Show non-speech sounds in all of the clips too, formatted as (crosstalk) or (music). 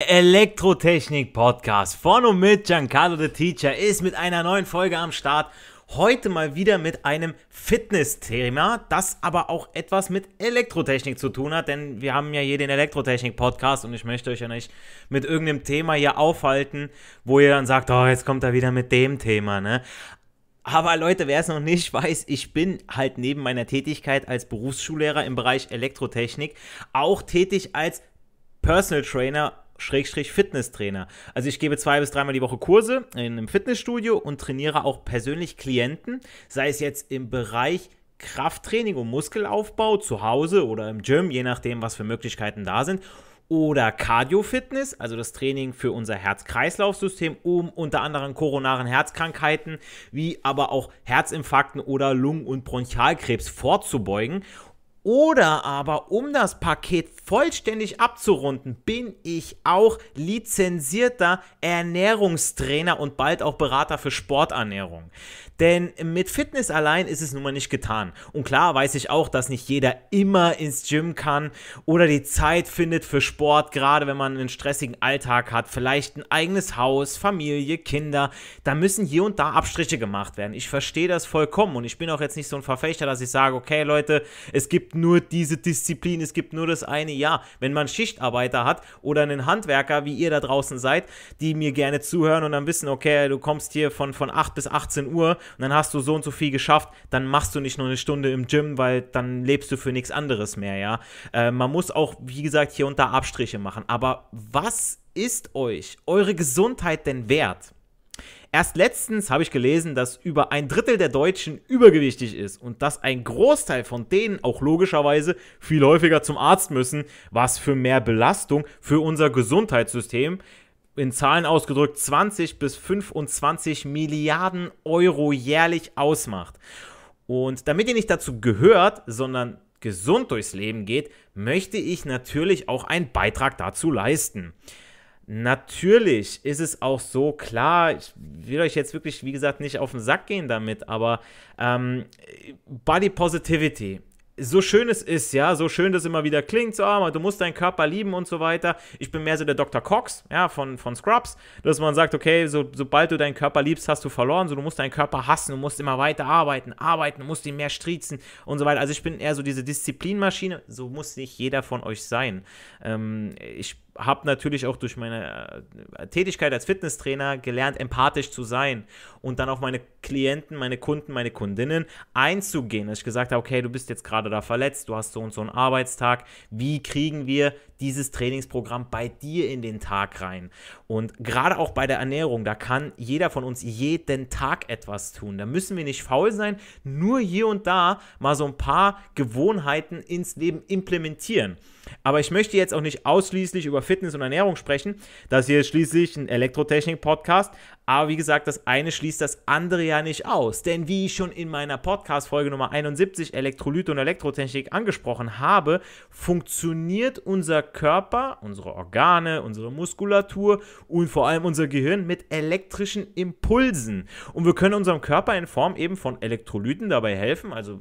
Elektrotechnik Podcast von und mit Giancarlo the Teacher ist mit einer neuen Folge am Start. Heute mal wieder mit einem Fitness-Thema, das aber auch etwas mit Elektrotechnik zu tun hat, denn wir haben ja hier den Elektrotechnik-Podcast und ich möchte euch ja nicht mit irgendeinem Thema hier aufhalten, wo ihr dann sagt, oh, jetzt kommt er wieder mit dem Thema, ne? Aber Leute, wer es noch nicht weiß, ich bin halt neben meiner Tätigkeit als Berufsschullehrer im Bereich Elektrotechnik auch tätig als Personal Trainer Schrägstrich Fitnesstrainer. Also ich gebe zwei bis dreimal die Woche Kurse in einem Fitnessstudio und trainiere auch persönlich Klienten, sei es jetzt im Bereich Krafttraining und Muskelaufbau zu Hause oder im Gym, je nachdem, was für Möglichkeiten da sind. Oder Cardio-Fitness, also das Training für unser Herz-Kreislauf-System, um unter anderem koronaren Herzkrankheiten, wie aber auch Herzinfarkten oder Lungen- und Bronchialkrebs vorzubeugen. Oder aber, um das Paket vollständig abzurunden, bin ich auch lizenzierter Ernährungstrainer und bald auch Berater für Sporternährung. Denn mit Fitness allein ist es nun mal nicht getan. Und klar weiß ich auch, dass nicht jeder immer ins Gym kann oder die Zeit findet für Sport, gerade wenn man einen stressigen Alltag hat, vielleicht ein eigenes Haus, Familie, Kinder. Da müssen hier und da Abstriche gemacht werden. Ich verstehe das vollkommen und ich bin auch jetzt nicht so ein Verfechter, dass ich sage, okay Leute, es gibt nur diese Disziplin, es gibt nur das eine. Ja, wenn man Schichtarbeiter hat oder einen Handwerker, wie ihr da draußen seid, die mir gerne zuhören und dann wissen, okay, du kommst hier von, von 8 bis 18 Uhr und dann hast du so und so viel geschafft, dann machst du nicht nur eine Stunde im Gym, weil dann lebst du für nichts anderes mehr, ja. Äh, man muss auch, wie gesagt, hier und da Abstriche machen. Aber was ist euch eure Gesundheit denn wert? Erst letztens habe ich gelesen, dass über ein Drittel der Deutschen übergewichtig ist und dass ein Großteil von denen auch logischerweise viel häufiger zum Arzt müssen, was für mehr Belastung für unser Gesundheitssystem in Zahlen ausgedrückt 20 bis 25 Milliarden Euro jährlich ausmacht. Und damit ihr nicht dazu gehört, sondern gesund durchs Leben geht, möchte ich natürlich auch einen Beitrag dazu leisten. Natürlich ist es auch so klar, ich will euch jetzt wirklich, wie gesagt, nicht auf den Sack gehen damit, aber ähm, Body Positivity so schön es ist, ja, so schön das immer wieder klingt, so, ah, du musst deinen Körper lieben und so weiter. Ich bin mehr so der Dr. Cox, ja, von, von Scrubs, dass man sagt, okay, so, sobald du deinen Körper liebst, hast du verloren, so, du musst deinen Körper hassen, du musst immer weiter arbeiten, arbeiten, musst ihn mehr striezen und so weiter. Also ich bin eher so diese Disziplinmaschine, so muss nicht jeder von euch sein. Ähm, ich habe natürlich auch durch meine äh, Tätigkeit als Fitnesstrainer gelernt, empathisch zu sein und dann auf meine Klienten, meine Kunden, meine Kundinnen einzugehen. Dass ich gesagt habe, okay, du bist jetzt gerade da verletzt, du hast so und so einen Arbeitstag. Wie kriegen wir dieses Trainingsprogramm bei dir in den Tag rein? Und gerade auch bei der Ernährung, da kann jeder von uns jeden Tag etwas tun. Da müssen wir nicht faul sein, nur hier und da mal so ein paar Gewohnheiten ins Leben implementieren. Aber ich möchte jetzt auch nicht ausschließlich über Fitness und Ernährung sprechen. Das hier ist schließlich ein Elektrotechnik-Podcast. Aber wie gesagt, das eine schließt das andere ja nicht aus. Denn wie ich schon in meiner Podcast-Folge Nummer 71 Elektrolyte und Elektrotechnik angesprochen habe, funktioniert unser Körper, unsere Organe, unsere Muskulatur und vor allem unser Gehirn mit elektrischen Impulsen. Und wir können unserem Körper in Form eben von Elektrolyten dabei helfen, also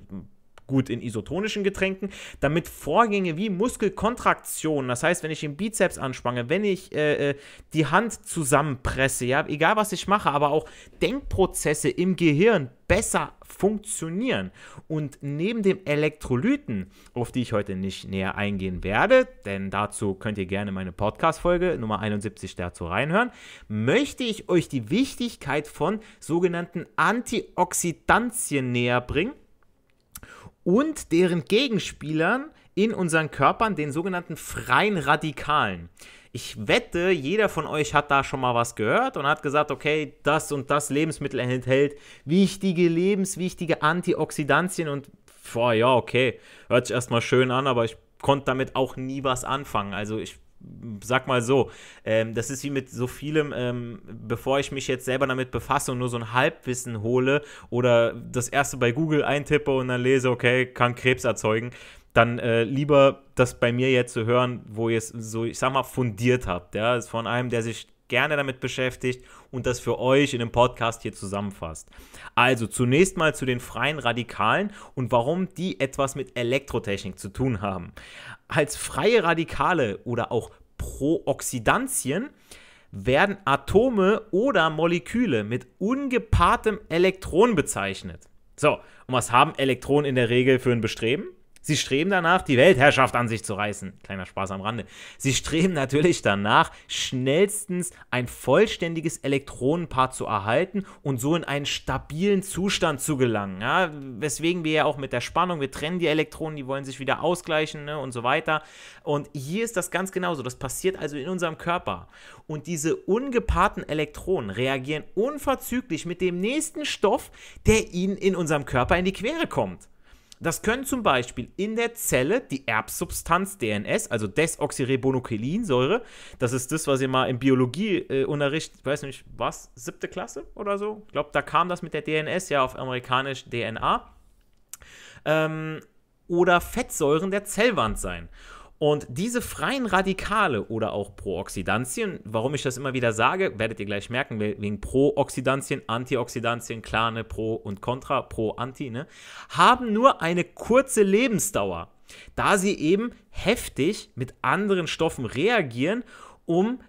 gut in isotonischen Getränken, damit Vorgänge wie Muskelkontraktion, das heißt, wenn ich den Bizeps anspanne, wenn ich äh, äh, die Hand zusammenpresse, ja, egal was ich mache, aber auch Denkprozesse im Gehirn besser funktionieren. Und neben dem Elektrolyten, auf die ich heute nicht näher eingehen werde, denn dazu könnt ihr gerne meine Podcast-Folge Nummer 71 dazu reinhören, möchte ich euch die Wichtigkeit von sogenannten Antioxidantien näher bringen und deren Gegenspielern in unseren Körpern, den sogenannten freien Radikalen. Ich wette, jeder von euch hat da schon mal was gehört und hat gesagt, okay, das und das Lebensmittel enthält wichtige, lebenswichtige Antioxidantien und boah, ja, okay, hört sich erstmal schön an, aber ich konnte damit auch nie was anfangen. Also ich sag mal so, ähm, das ist wie mit so vielem, ähm, bevor ich mich jetzt selber damit befasse und nur so ein Halbwissen hole oder das erste bei Google eintippe und dann lese, okay, kann Krebs erzeugen, dann äh, lieber das bei mir jetzt zu hören, wo ihr es so, ich sag mal, fundiert habt. Ja, das ist von einem, der sich gerne damit beschäftigt und das für euch in dem Podcast hier zusammenfasst. Also zunächst mal zu den freien Radikalen und warum die etwas mit Elektrotechnik zu tun haben. Als freie Radikale oder auch Prooxidantien werden Atome oder Moleküle mit ungepaartem Elektron bezeichnet. So, und was haben Elektronen in der Regel für ein Bestreben? Sie streben danach, die Weltherrschaft an sich zu reißen. Kleiner Spaß am Rande. Sie streben natürlich danach, schnellstens ein vollständiges Elektronenpaar zu erhalten und so in einen stabilen Zustand zu gelangen. Ja, weswegen wir ja auch mit der Spannung, wir trennen die Elektronen, die wollen sich wieder ausgleichen ne, und so weiter. Und hier ist das ganz genauso. Das passiert also in unserem Körper. Und diese ungepaarten Elektronen reagieren unverzüglich mit dem nächsten Stoff, der ihnen in unserem Körper in die Quere kommt. Das können zum Beispiel in der Zelle die Erbsubstanz DNS, also Desoxyribonukleinsäure, das ist das, was ihr mal im Biologieunterricht, äh, weiß nicht was, siebte Klasse oder so, ich glaube, da kam das mit der DNS ja auf amerikanisch DNA, ähm, oder Fettsäuren der Zellwand sein. Und diese freien Radikale oder auch Prooxidantien, warum ich das immer wieder sage, werdet ihr gleich merken, wegen Prooxidantien, Antioxidantien, Klane, Pro und Contra, Pro, Anti, ne, haben nur eine kurze Lebensdauer, da sie eben heftig mit anderen Stoffen reagieren, um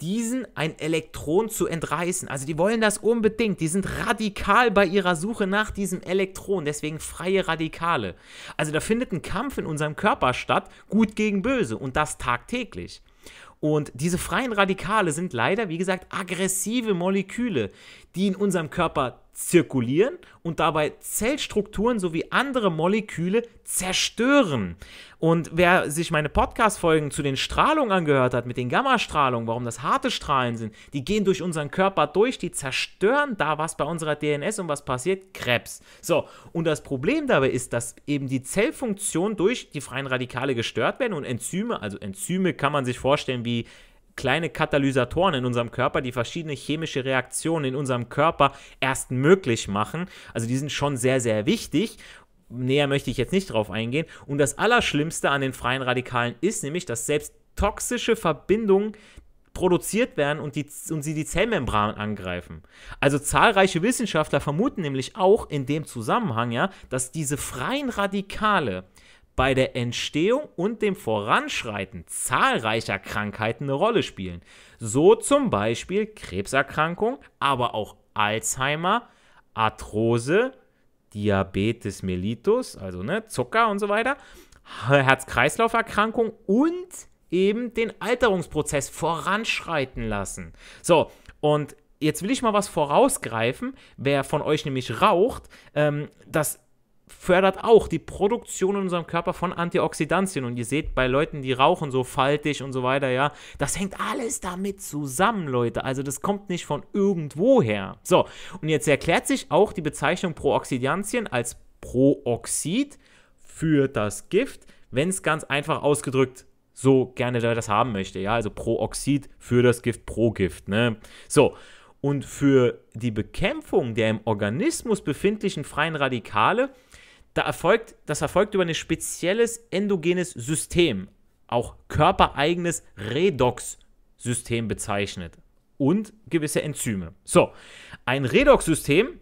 diesen ein Elektron zu entreißen. Also die wollen das unbedingt. Die sind radikal bei ihrer Suche nach diesem Elektron. Deswegen freie Radikale. Also da findet ein Kampf in unserem Körper statt, gut gegen böse. Und das tagtäglich. Und diese freien Radikale sind leider, wie gesagt, aggressive Moleküle, die in unserem Körper zirkulieren und dabei Zellstrukturen sowie andere Moleküle zerstören. Und wer sich meine Podcast-Folgen zu den Strahlungen angehört hat, mit den Gammastrahlungen, warum das harte Strahlen sind, die gehen durch unseren Körper durch, die zerstören da was bei unserer DNS und was passiert? Krebs. So, und das Problem dabei ist, dass eben die Zellfunktion durch die freien Radikale gestört werden und Enzyme, also Enzyme kann man sich vorstellen wie kleine Katalysatoren in unserem Körper, die verschiedene chemische Reaktionen in unserem Körper erst möglich machen. Also die sind schon sehr, sehr wichtig näher möchte ich jetzt nicht drauf eingehen. Und das Allerschlimmste an den freien Radikalen ist nämlich, dass selbst toxische Verbindungen produziert werden und, die, und sie die Zellmembran angreifen. Also zahlreiche Wissenschaftler vermuten nämlich auch in dem Zusammenhang, ja, dass diese freien Radikale bei der Entstehung und dem Voranschreiten zahlreicher Krankheiten eine Rolle spielen. So zum Beispiel Krebserkrankung, aber auch Alzheimer, Arthrose, Diabetes mellitus, also ne, Zucker und so weiter, Herz-Kreislauf-Erkrankung und eben den Alterungsprozess voranschreiten lassen. So, und jetzt will ich mal was vorausgreifen. Wer von euch nämlich raucht, ähm, das fördert auch die Produktion in unserem Körper von Antioxidantien. Und ihr seht bei Leuten, die rauchen, so faltig und so weiter, ja, das hängt alles damit zusammen, Leute. Also das kommt nicht von irgendwo her. So, und jetzt erklärt sich auch die Bezeichnung Prooxidantien als Prooxid für das Gift, wenn es ganz einfach ausgedrückt so gerne das haben möchte. Ja, also Prooxid für das Gift, Pro-Gift. Ne? So, und für die Bekämpfung der im Organismus befindlichen freien Radikale da erfolgt, das erfolgt über ein spezielles endogenes System, auch körpereigenes Redox-System bezeichnet und gewisse Enzyme. So, ein Redox-System,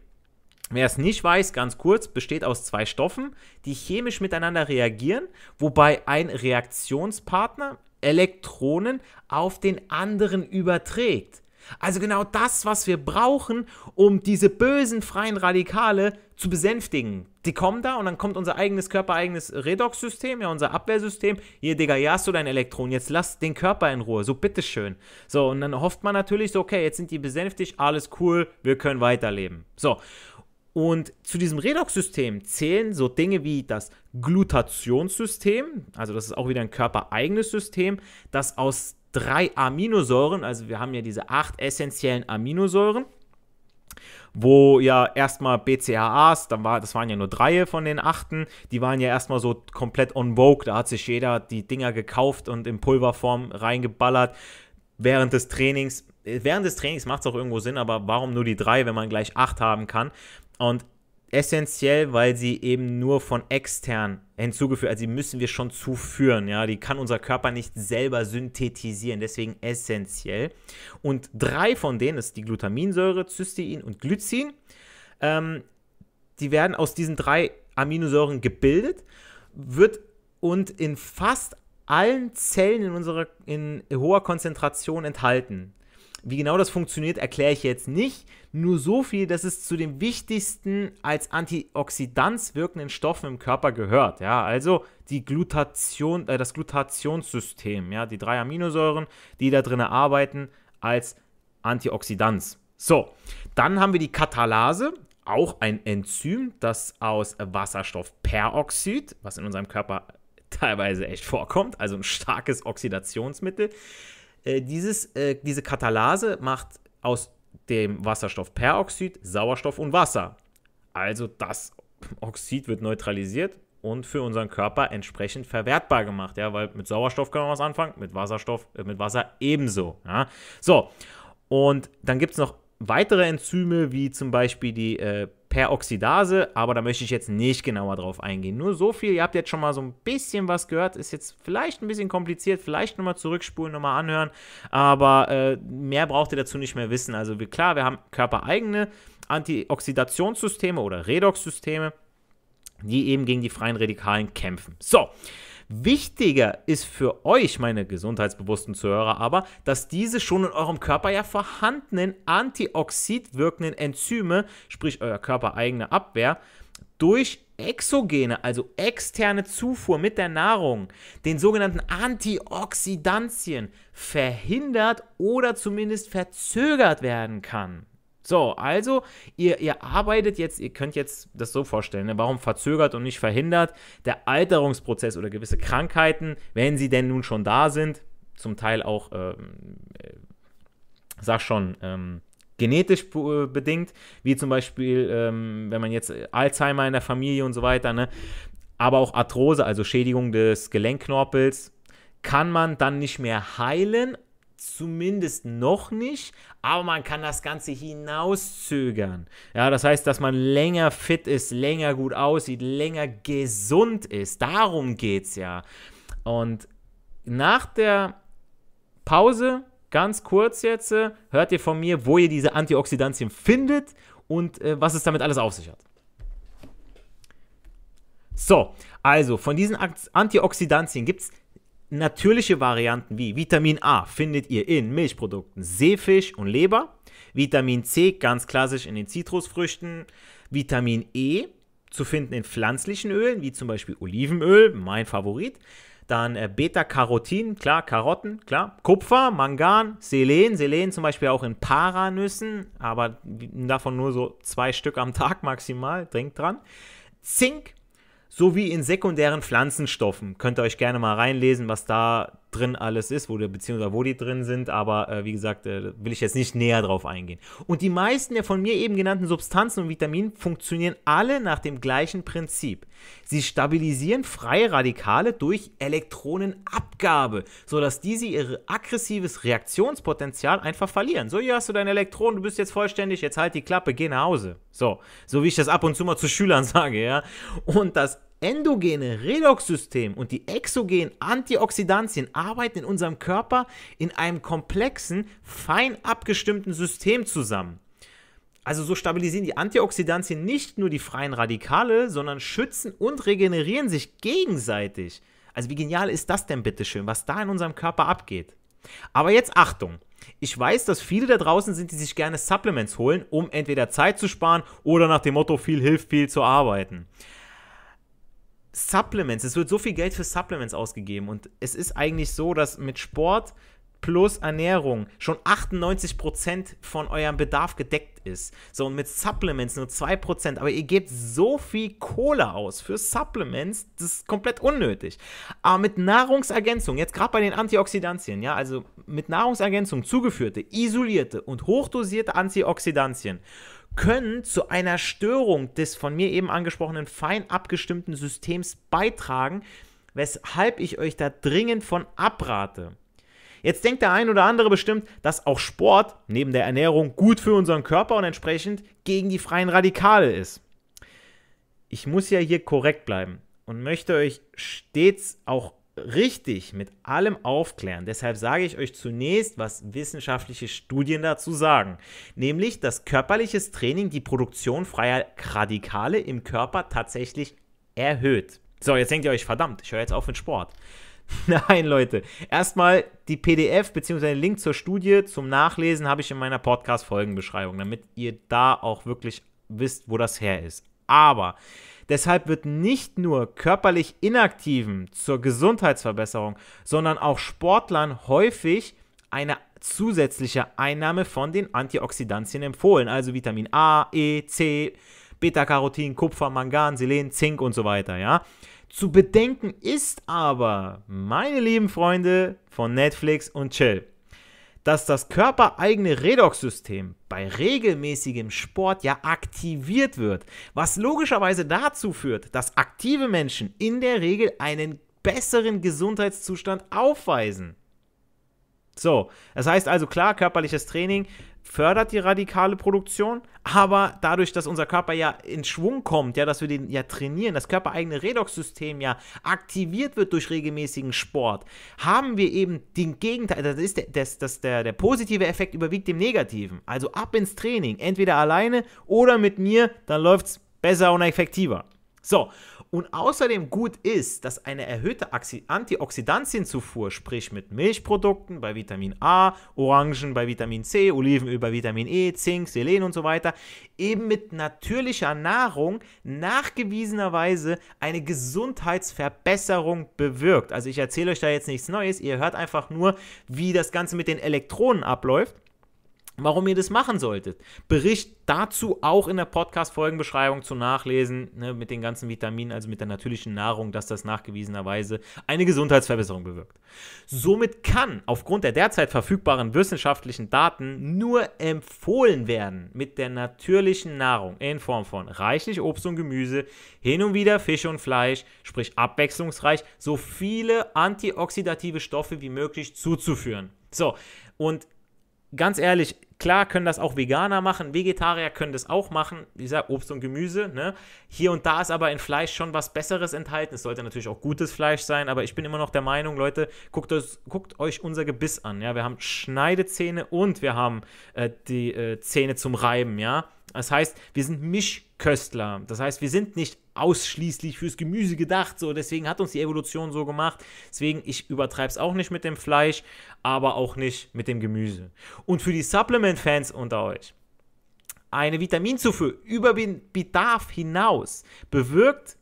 wer es nicht weiß, ganz kurz, besteht aus zwei Stoffen, die chemisch miteinander reagieren, wobei ein Reaktionspartner Elektronen auf den anderen überträgt. Also genau das, was wir brauchen, um diese bösen freien Radikale zu besänftigen. Die kommen da und dann kommt unser eigenes körpereigenes Redox-System, ja, unser Abwehrsystem. Hier, Digga, ja, hast du dein Elektron, jetzt lass den Körper in Ruhe, so bitteschön. So, und dann hofft man natürlich so, okay, jetzt sind die besänftigt, alles cool, wir können weiterleben. So. Und zu diesem Redox-System zählen so Dinge wie das Glutationssystem, also das ist auch wieder ein körpereigenes System, das aus drei Aminosäuren, also wir haben ja diese acht essentiellen Aminosäuren, wo ja erstmal BCAAs, dann war, das waren ja nur drei von den achten, die waren ja erstmal so komplett on vogue, da hat sich jeder die Dinger gekauft und in Pulverform reingeballert. Während des Trainings, äh, während des Trainings macht es auch irgendwo Sinn, aber warum nur die drei, wenn man gleich acht haben kann? Und essentiell, weil sie eben nur von extern hinzugeführt, also die müssen wir schon zuführen, ja, die kann unser Körper nicht selber synthetisieren, deswegen essentiell. Und drei von denen, das ist die Glutaminsäure, Cystein und Glycin, ähm, die werden aus diesen drei Aminosäuren gebildet, wird und in fast allen Zellen in unserer in hoher Konzentration enthalten. Wie genau das funktioniert, erkläre ich jetzt nicht. Nur so viel, dass es zu den wichtigsten als Antioxidanz wirkenden Stoffen im Körper gehört. Ja, also die Glutation, äh, das Glutationssystem, ja, die drei Aminosäuren, die da drin arbeiten als Antioxidanz. So, dann haben wir die Katalase, auch ein Enzym, das aus Wasserstoffperoxid, was in unserem Körper teilweise echt vorkommt, also ein starkes Oxidationsmittel, äh, dieses, äh, diese Katalase macht aus dem Wasserstoffperoxid Sauerstoff und Wasser. Also das Oxid wird neutralisiert und für unseren Körper entsprechend verwertbar gemacht, ja, weil mit Sauerstoff können wir was anfangen, mit Wasserstoff, äh, mit Wasser ebenso. Ja. So, und dann gibt es noch weitere Enzyme, wie zum Beispiel die äh, Peroxidase, aber da möchte ich jetzt nicht genauer drauf eingehen. Nur so viel, ihr habt jetzt schon mal so ein bisschen was gehört, ist jetzt vielleicht ein bisschen kompliziert, vielleicht nochmal zurückspulen, nochmal anhören, aber äh, mehr braucht ihr dazu nicht mehr wissen. Also wir, klar, wir haben körpereigene Antioxidationssysteme oder Redoxsysteme, die eben gegen die freien Radikalen kämpfen. So, Wichtiger ist für euch, meine gesundheitsbewussten Zuhörer, aber, dass diese schon in eurem Körper ja vorhandenen antioxid wirkenden Enzyme, sprich euer körpereigene Abwehr, durch exogene, also externe Zufuhr mit der Nahrung, den sogenannten Antioxidantien, verhindert oder zumindest verzögert werden kann. So, also ihr, ihr arbeitet jetzt, ihr könnt jetzt das so vorstellen, ne? warum verzögert und nicht verhindert der Alterungsprozess oder gewisse Krankheiten, wenn sie denn nun schon da sind, zum Teil auch, ähm, äh, sag schon, ähm, genetisch äh, bedingt, wie zum Beispiel, ähm, wenn man jetzt äh, Alzheimer in der Familie und so weiter, ne? aber auch Arthrose, also Schädigung des Gelenkknorpels, kann man dann nicht mehr heilen, zumindest noch nicht, aber man kann das Ganze hinauszögern. Ja, das heißt, dass man länger fit ist, länger gut aussieht, länger gesund ist. Darum geht es ja. Und nach der Pause, ganz kurz jetzt, äh, hört ihr von mir, wo ihr diese Antioxidantien findet und äh, was es damit alles auf sich hat. So, also von diesen Antioxidantien gibt es Natürliche Varianten wie Vitamin A findet ihr in Milchprodukten, Seefisch und Leber. Vitamin C ganz klassisch in den Zitrusfrüchten. Vitamin E zu finden in pflanzlichen Ölen, wie zum Beispiel Olivenöl, mein Favorit. Dann äh, Beta-Carotin, klar, Karotten, klar. Kupfer, Mangan, Selen. Selen zum Beispiel auch in Paranüssen, aber davon nur so zwei Stück am Tag (laughs) maximal. Denkt dran. Zink sowie in sekundären Pflanzenstoffen. Könnt ihr euch gerne mal reinlesen, was da drin alles ist, wo die, beziehungsweise wo die drin sind, aber äh, wie gesagt, äh, will ich jetzt nicht näher drauf eingehen. Und die meisten der von mir eben genannten Substanzen und Vitaminen funktionieren alle nach dem gleichen Prinzip. Sie stabilisieren freie Radikale durch Elektronenabgabe, sodass diese ihr aggressives Reaktionspotenzial einfach verlieren. So, hier hast du dein Elektron, du bist jetzt vollständig, jetzt halt die Klappe, geh nach Hause. So, so wie ich das ab und zu mal zu Schülern (laughs) sage, ja. Und das endogene Redoxsystem und die exogenen Antioxidantien arbeiten in unserem Körper in einem komplexen, fein abgestimmten System zusammen. Also so stabilisieren die Antioxidantien nicht nur die freien Radikale, sondern schützen und regenerieren sich gegenseitig. Also wie genial ist das denn bitte schön, was da in unserem Körper abgeht? Aber jetzt Achtung. Ich weiß, dass viele da draußen sind, die sich gerne Supplements holen, um entweder Zeit zu sparen oder nach dem Motto viel hilft viel zu arbeiten. Supplements, es wird so viel Geld für Supplements ausgegeben und es ist eigentlich so, dass mit Sport plus Ernährung schon 98% von eurem Bedarf gedeckt ist. So und mit Supplements nur 2%, aber ihr gebt so viel Kohle aus für Supplements, das ist komplett unnötig. Aber mit Nahrungsergänzung, jetzt gerade bei den Antioxidantien, ja, also mit Nahrungsergänzung zugeführte, isolierte und hochdosierte Antioxidantien können zu einer Störung des von mir eben angesprochenen fein abgestimmten Systems beitragen, weshalb ich euch da dringend von abrate. Jetzt denkt der ein oder andere bestimmt, dass auch Sport neben der Ernährung gut für unseren Körper und entsprechend gegen die freien Radikale ist. Ich muss ja hier korrekt bleiben und möchte euch stets auch richtig mit allem aufklären. Deshalb sage ich euch zunächst, was wissenschaftliche Studien dazu sagen. Nämlich, dass körperliches Training die Produktion freier Radikale im Körper tatsächlich erhöht. So, jetzt denkt ihr euch, verdammt, ich höre jetzt auf mit Sport. (laughs) Nein, Leute. Erstmal die PDF bzw. den Link zur Studie zum Nachlesen habe ich in meiner Podcast-Folgenbeschreibung, damit ihr da auch wirklich wisst, wo das her ist. Aber Deshalb wird nicht nur körperlich Inaktiven zur Gesundheitsverbesserung, sondern auch Sportlern häufig eine zusätzliche Einnahme von den Antioxidantien empfohlen, also Vitamin A, E, C, Beta-Carotin, Kupfer, Mangan, Selen, Zink und so weiter, ja. Zu bedenken ist aber, meine lieben Freunde von Netflix und Chill, dass das körpereigene Redox-System bei regelmäßigem Sport ja aktiviert wird, was logischerweise dazu führt, dass aktive Menschen in der Regel einen besseren Gesundheitszustand aufweisen. So, das heißt also klar, körperliches Training fördert die radikale Produktion, aber dadurch, dass unser Körper ja in Schwung kommt, ja, dass wir den ja trainieren, das körpereigene Redox-System ja aktiviert wird durch regelmäßigen Sport, haben wir eben den Gegenteil, das ist der, das, das, der, der positive Effekt überwiegt dem negativen. Also ab ins Training, entweder alleine oder mit mir, dann läuft es besser und effektiver. So, und außerdem gut ist, dass eine erhöhte Antioxidantienzufuhr, sprich mit Milchprodukten bei Vitamin A, Orangen bei Vitamin C, Olivenöl bei Vitamin E, Zink, Selen und so weiter, eben mit natürlicher Nahrung nachgewiesenerweise eine Gesundheitsverbesserung bewirkt. Also ich erzähle euch da jetzt nichts Neues, ihr hört einfach nur, wie das Ganze mit den Elektronen abläuft warum ihr das machen solltet. Bericht dazu auch in der Podcast-Folgenbeschreibung zu nachlesen, ne, mit den ganzen Vitaminen, also mit der natürlichen Nahrung, dass das nachgewiesenerweise eine Gesundheitsverbesserung bewirkt. Somit kann aufgrund der derzeit verfügbaren wissenschaftlichen Daten nur empfohlen werden, mit der natürlichen Nahrung in Form von reichlich Obst und Gemüse, hin und wieder Fisch und Fleisch, sprich abwechslungsreich, so viele antioxidative Stoffe wie möglich zuzuführen. So, und ganz ehrlich, Klar können das auch Veganer machen, Vegetarier können das auch machen, wie gesagt, Obst und Gemüse. Ne? Hier und da ist aber in Fleisch schon was Besseres enthalten. Es sollte natürlich auch gutes Fleisch sein, aber ich bin immer noch der Meinung, Leute, guckt euch, guckt euch unser Gebiss an. Ja? Wir haben Schneidezähne und wir haben äh, die äh, Zähne zum Reiben, ja. Das heißt, wir sind Mischköstler. Das heißt, wir sind nicht ausschließlich fürs Gemüse gedacht. So, deswegen hat uns die Evolution so gemacht. Deswegen, ich übertreibe es auch nicht mit dem Fleisch, aber auch nicht mit dem Gemüse. Und für die Supplement-Fans unter euch, eine Vitaminzufuhr über den Bedarf hinaus bewirkt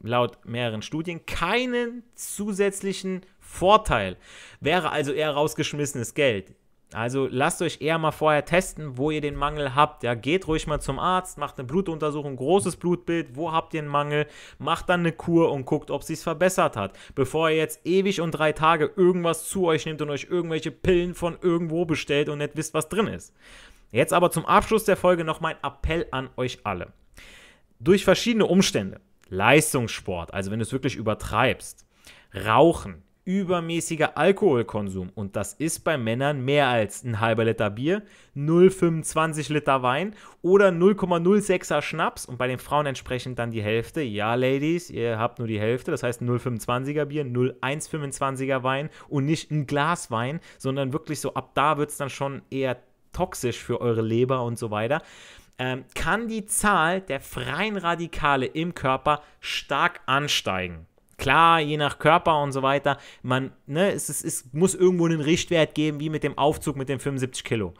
laut mehreren Studien keinen zusätzlichen Vorteil. Wäre also eher rausgeschmissenes Geld. Also lasst euch eher mal vorher testen, wo ihr den Mangel habt. Ja, geht ruhig mal zum Arzt, macht eine Blutuntersuchung, großes Blutbild, wo habt ihr einen Mangel, macht dann eine Kur und guckt, ob sich's verbessert hat. Bevor ihr jetzt ewig und drei Tage irgendwas zu euch nehmt und euch irgendwelche Pillen von irgendwo bestellt und nicht wisst, was drin ist. Jetzt aber zum Abschluss der Folge noch mein Appell an euch alle. Durch verschiedene Umstände, Leistungssport, also wenn du es wirklich übertreibst, Rauchen, übermäßiger Alkoholkonsum. Und das ist bei Männern mehr als ein halber Liter Bier, 0,25 Liter Wein oder 0,06er Schnaps und bei den Frauen entsprechend dann die Hälfte. Ja, Ladies, ihr habt nur die Hälfte, das heißt 0,25er Bier, 0,125er Wein und nicht ein Glas Wein, sondern wirklich so ab da wird es dann schon eher toxisch für eure Leber und so weiter ähm, kann die Zahl der freien Radikale im Körper stark ansteigen. Klar, je nach Körper und so weiter, man, ne, es, es, es muss irgendwo einen Richtwert geben, wie mit dem Aufzug mit den 75 Kilo.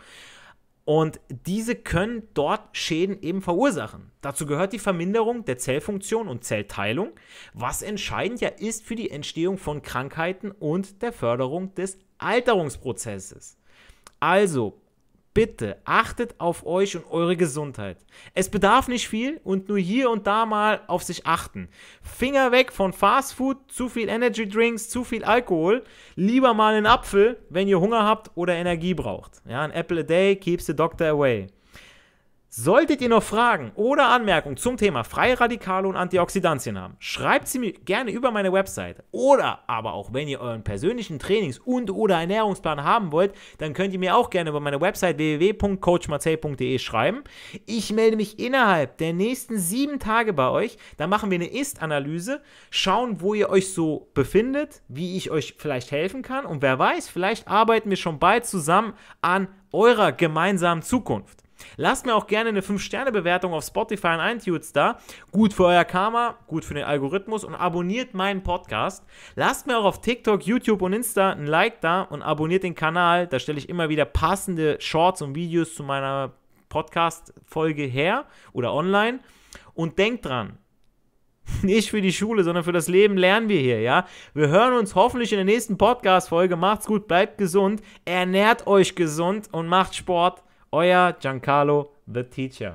Und diese können dort Schäden eben verursachen. Dazu gehört die Verminderung der Zellfunktion und Zellteilung, was entscheidend ja ist für die Entstehung von Krankheiten und der Förderung des Alterungsprozesses. Also bitte achtet auf euch und eure Gesundheit. Es bedarf nicht viel und nur hier und da mal auf sich achten. Finger weg von Fast Food, zu viel Energy Drinks, zu viel Alkohol. Lieber mal einen Apfel, wenn ihr Hunger habt oder Energie braucht. Ja, an apple a day keeps the doctor away. Solltet ihr noch Fragen oder Anmerkungen zum Thema freie Radikale und Antioxidantien haben, schreibt sie mir gerne über meine Website. Oder aber auch wenn ihr euren persönlichen Trainings- und oder Ernährungsplan haben wollt, dann könnt ihr mir auch gerne über meine Website www.coachmarcel.de schreiben. Ich melde mich innerhalb der nächsten sieben Tage bei euch. Dann machen wir eine Ist-Analyse, schauen, wo ihr euch so befindet, wie ich euch vielleicht helfen kann. Und wer weiß, vielleicht arbeiten wir schon bald zusammen an eurer gemeinsamen Zukunft. Lasst mir auch gerne eine 5-Sterne-Bewertung auf Spotify und iTunes da. Gut für euer Karma, gut für den Algorithmus und abonniert meinen Podcast. Lasst mir auch auf TikTok, YouTube und Insta ein Like da und abonniert den Kanal. Da stelle ich immer wieder passende Shorts und Videos zu meiner Podcast-Folge her oder online. Und denkt dran, (laughs) nicht für die Schule, sondern für das Leben lernen wir hier, ja? Wir hören uns hoffentlich in der nächsten Podcast-Folge. Macht's gut, bleibt gesund, ernährt euch gesund und macht Sport. Euer Giancarlo the Teacher.